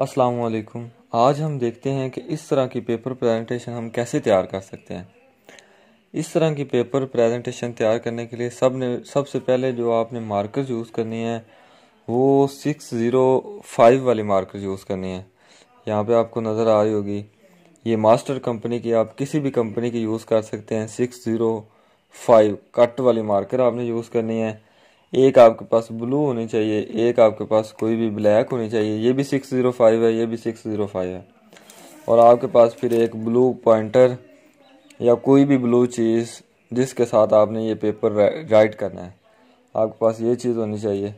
अस्सलाम वालेकुम आज हम देखते हैं कि इस तरह की पेपर प्रेजेंटेशन हम कैसे तैयार कर सकते हैं इस तरह की पेपर प्रेजेंटेशन तैयार करने के लिए सब ने सबसे पहले जो आपने मार्कर यूज़ करनी है वो सिक्स ज़ीरो फाइव वाली मार्कर यूज़ करनी है यहाँ पे आपको नज़र आ रही होगी ये मास्टर कंपनी की आप किसी भी कंपनी की यूज़ कर सकते हैं सिक्स ज़ीरो फाइव कट वाली मार्कर आपने यूज़ करनी है एक आपके पास ब्लू होनी चाहिए एक आपके पास कोई भी ब्लैक होनी चाहिए ये भी सिक्स ज़ीरो फाइव है ये भी सिक्स ज़ीरो फाइव है और आपके पास फिर एक ब्लू पॉइंटर या कोई भी ब्लू चीज़ जिसके साथ आपने ये पेपर राइट करना है आपके पास ये चीज़ होनी चाहिए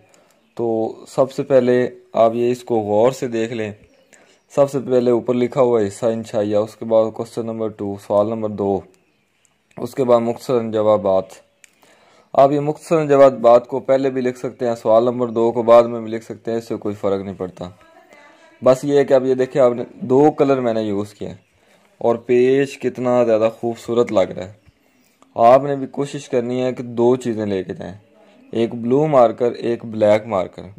तो सबसे पहले आप ये इसको गौर से देख लें सबसे पहले ऊपर लिखा हुआ हिस्सा इंशाइया उसके बाद क्वेश्चन नंबर टू सवाल नंबर दो उसके बाद मुख्तर जवाब आप ये मुख्तर जवाब बात को पहले भी लिख सकते हैं सवाल नंबर दो को बाद में भी लिख सकते हैं इससे कोई फ़र्क नहीं पड़ता बस ये है कि आप ये देखिए आपने दो कलर मैंने यूज़ किए और पेज कितना ज़्यादा खूबसूरत लग रहा है आपने भी कोशिश करनी है कि दो चीज़ें लेके जाएं एक ब्लू मार्कर एक ब्लैक मार्कर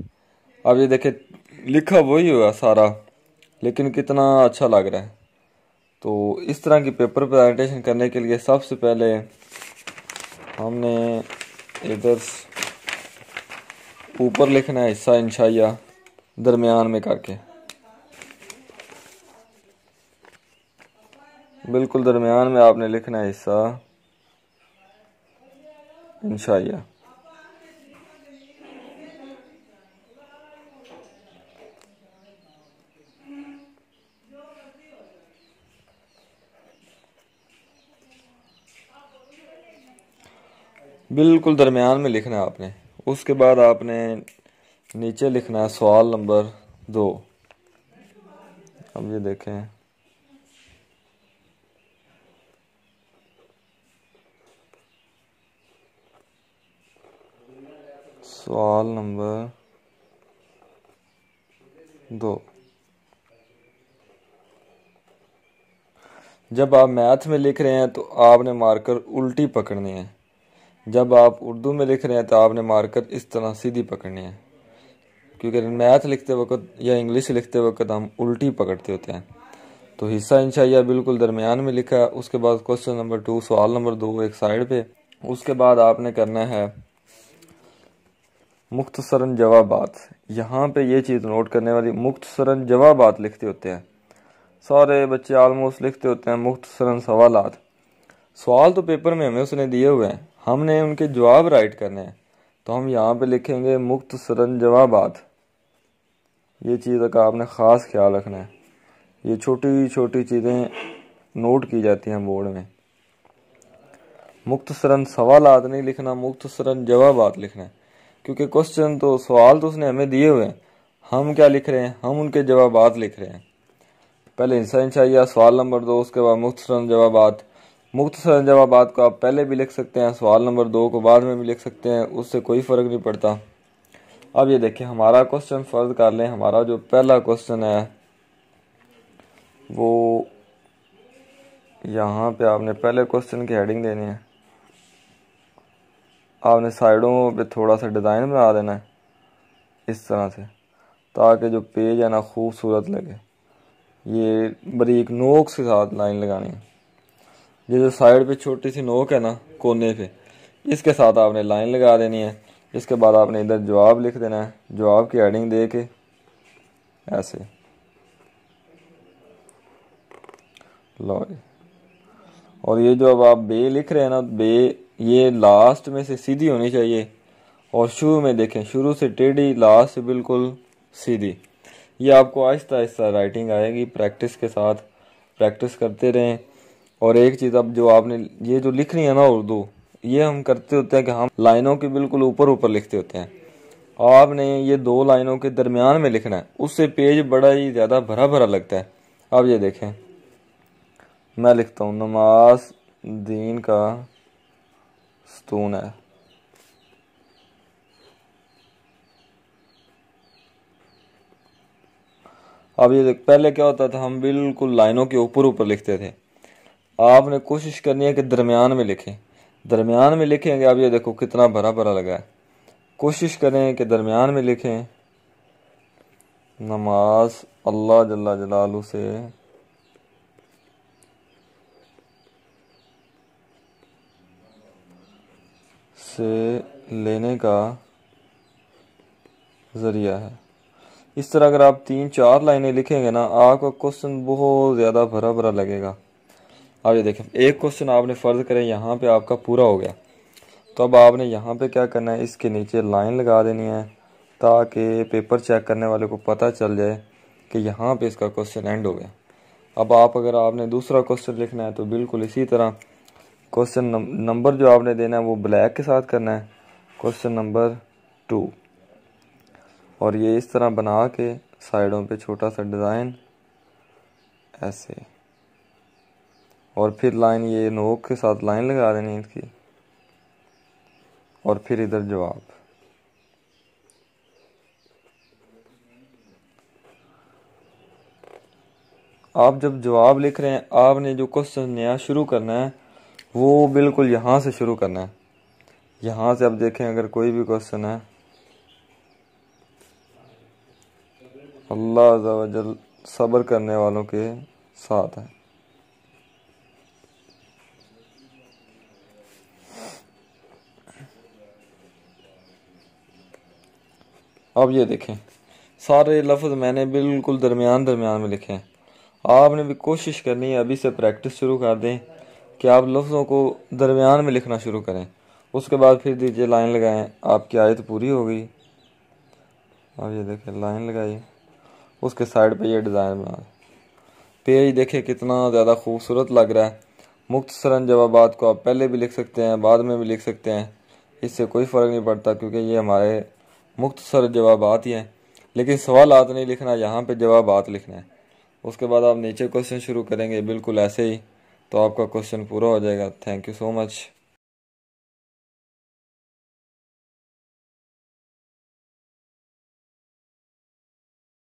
अब ये देखें लिखा वही हुआ सारा लेकिन कितना अच्छा लग रहा है तो इस तरह की पेपर प्रेजेंटेशन करने के लिए सबसे पहले हमने इधर ऊपर लिखना है हिस्सा इंशाइया दरमियान में करके बिल्कुल दरमियान में आपने लिखना है हिस्सा इंशाइया बिल्कुल दरमियान में लिखना है आपने उसके बाद आपने नीचे लिखना है सवाल नंबर दो अब ये देखें सवाल नंबर दो जब आप मैथ में लिख रहे हैं तो आपने मार्कर उल्टी पकड़नी है जब आप उर्दू में लिख रहे हैं तो आपने मार्कर इस तरह सीधी पकड़नी है क्योंकि मैथ लिखते वक्त या इंग्लिश लिखते वक्त हम उल्टी पकड़ते होते हैं तो हिस्सा इंशाइया बिल्कुल दरमियान में लिखा है उसके बाद क्वेश्चन नंबर टू सवाल नंबर दो एक साइड पे उसके बाद आपने करना है मुख्तसरन जवाब यहाँ पे ये चीज़ नोट करने वाली मुख्तसरन जवाब लिखते होते हैं सारे बच्चे आलमोस्ट लिखते होते हैं मुख्तसरन सवाल सवाल तो पेपर में हमें उसने दिए हुए हैं हमने उनके जवाब राइट करने हैं तो हम यहाँ पे लिखेंगे मुक्त सरन जवाबात ये चीज़ का आपने ख़ास ख्याल रखना है ये छोटी छोटी चीज़ें नोट की जाती हैं बोर्ड में मुक्त सरन सवाल नहीं लिखना मुक्त सरन जवाबात लिखना है क्योंकि क्वेश्चन तो सवाल तो उसने हमें दिए हुए हैं हम क्या लिख रहे हैं हम उनके जवाबात लिख रहे हैं पहले इंसान चाहिए सवाल नंबर दो उसके बाद मुख्तसरन जवाबात मुख्तर जवाब को आप पहले भी लिख सकते हैं सवाल नंबर दो को बाद में भी लिख सकते हैं उससे कोई फ़र्क नहीं पड़ता अब ये देखिए हमारा क्वेश्चन फ़र्ज कर लें हमारा जो पहला क्वेश्चन है वो यहाँ पे आपने पहले क्वेश्चन की हेडिंग देनी है आपने साइडों पे थोड़ा सा डिज़ाइन बना देना है इस तरह से ताकि जो पेज है ना खूबसूरत लगे ये बरीक नोक के साथ लाइन लगानी है जैसे साइड पे छोटी सी नोक है ना कोने पे इसके साथ आपने लाइन लगा देनी है इसके बाद आपने इधर जवाब लिख देना है जवाब की एडिंग दे के ऐसे लो और ये जो अब आप बे लिख रहे हैं ना बे ये लास्ट में से सीधी होनी चाहिए और शुरू में देखें शुरू से टेढ़ी लास्ट से बिल्कुल सीधी ये आपको आहिस्ता आहिस्ता राइटिंग आएगी प्रैक्टिस के साथ प्रैक्टिस करते रहें और एक चीज़ अब जो आपने ये जो लिखनी है ना उर्दू ये हम करते होते हैं कि हम लाइनों के बिल्कुल ऊपर ऊपर लिखते होते हैं आपने ये दो लाइनों के दरमियान में लिखना है उससे पेज बड़ा ही ज़्यादा भरा भरा लगता है अब ये देखें मैं लिखता हूँ नमाज दीन का स्तून है अब ये देख पहले क्या होता था हम बिल्कुल लाइनों के ऊपर ऊपर लिखते थे आपने कोशिश करनी है कि दरमियान में लिखें दरमियान में लिखेंगे आप ये देखो कितना भरा भरा लगा है कोशिश करें कि दरमियान में लिखें नमाज अल्लाह जल्ला जलालू से से लेने का ज़रिया है इस तरह अगर आप तीन चार लाइनें लिखेंगे ना आपका क्वेश्चन बहुत ज़्यादा भरा भरा लगेगा अब ये देखें एक क्वेश्चन आपने फ़र्ज़ करें यहाँ पे आपका पूरा हो गया तो अब आपने यहाँ पे क्या करना है इसके नीचे लाइन लगा देनी है ताकि पेपर चेक करने वाले को पता चल जाए कि यहाँ पे इसका क्वेश्चन एंड हो गया अब आप अगर आपने दूसरा क्वेश्चन लिखना है तो बिल्कुल इसी तरह क्वेश्चन नंबर जो आपने देना है वो ब्लैक के साथ करना है क्वेश्चन नंबर टू और ये इस तरह बना के साइडों पर छोटा सा डिज़ाइन ऐसे और फिर लाइन ये नोक के साथ लाइन लगा देनी इसकी और फिर इधर जवाब आप जब जवाब लिख रहे हैं आपने जो क्वेश्चन नया शुरू करना है वो बिल्कुल यहाँ से शुरू करना है यहाँ से आप देखें अगर कोई भी क्वेश्चन है अल्लाह सब्र करने वालों के साथ है अब ये देखें सारे लफ्ज़ मैंने बिल्कुल दरमियान दरमियान में लिखे हैं आपने भी कोशिश करनी है अभी से प्रैक्टिस शुरू कर दें कि आप लफ्ज़ों को दरमियान में लिखना शुरू करें उसके बाद फिर दीजिए लाइन लगाएं आपकी आयत पूरी हो गई अब ये देखें लाइन लगाइए उसके साइड पे ये डिज़ाइन बना पेज देखें कितना ज़्यादा खूबसूरत लग रहा है सरन जवाब को आप पहले भी लिख सकते हैं बाद में भी लिख सकते हैं इससे कोई फ़र्क नहीं पड़ता क्योंकि ये हमारे मुख्त सर जवाबात ही हैं लेकिन सवाल आत नहीं लिखना यहाँ पे जवाबात लिखना है उसके बाद आप नीचे क्वेश्चन शुरू करेंगे बिल्कुल ऐसे ही तो आपका क्वेश्चन पूरा हो जाएगा थैंक यू सो मच